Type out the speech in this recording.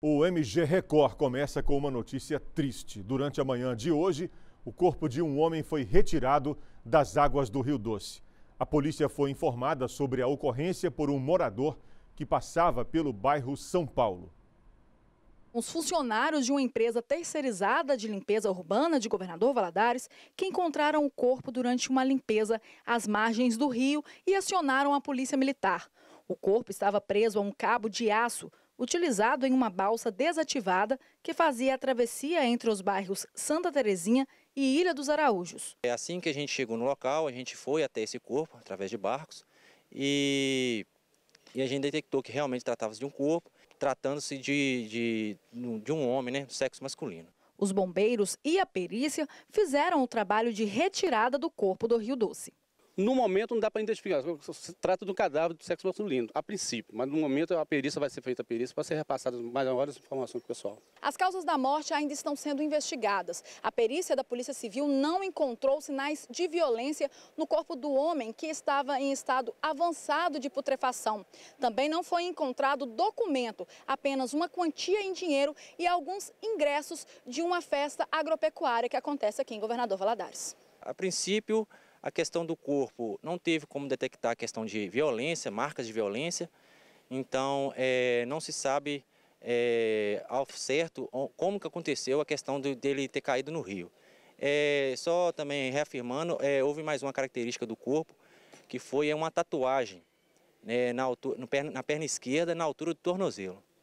O MG Record começa com uma notícia triste. Durante a manhã de hoje, o corpo de um homem foi retirado das águas do Rio Doce. A polícia foi informada sobre a ocorrência por um morador que passava pelo bairro São Paulo. Os funcionários de uma empresa terceirizada de limpeza urbana de Governador Valadares que encontraram o corpo durante uma limpeza às margens do rio e acionaram a polícia militar. O corpo estava preso a um cabo de aço utilizado em uma balsa desativada que fazia a travessia entre os bairros Santa Terezinha e Ilha dos Araújos. É assim que a gente chegou no local, a gente foi até esse corpo através de barcos e, e a gente detectou que realmente tratava-se de um corpo, tratando-se de, de, de um homem né, do sexo masculino. Os bombeiros e a perícia fizeram o trabalho de retirada do corpo do Rio Doce. No momento não dá para identificar, se trata do cadáver do sexo masculino, a princípio, mas no momento a perícia vai ser feita a perícia para ser repassada as maiores informações para o pessoal. As causas da morte ainda estão sendo investigadas. A perícia da Polícia Civil não encontrou sinais de violência no corpo do homem que estava em estado avançado de putrefação. Também não foi encontrado documento, apenas uma quantia em dinheiro e alguns ingressos de uma festa agropecuária que acontece aqui em Governador Valadares. A princípio, a questão do corpo não teve como detectar a questão de violência, marcas de violência, então é, não se sabe é, ao certo como que aconteceu a questão dele ter caído no rio. É, só também reafirmando, é, houve mais uma característica do corpo, que foi uma tatuagem né, na, altura, no, na perna esquerda, na altura do tornozelo.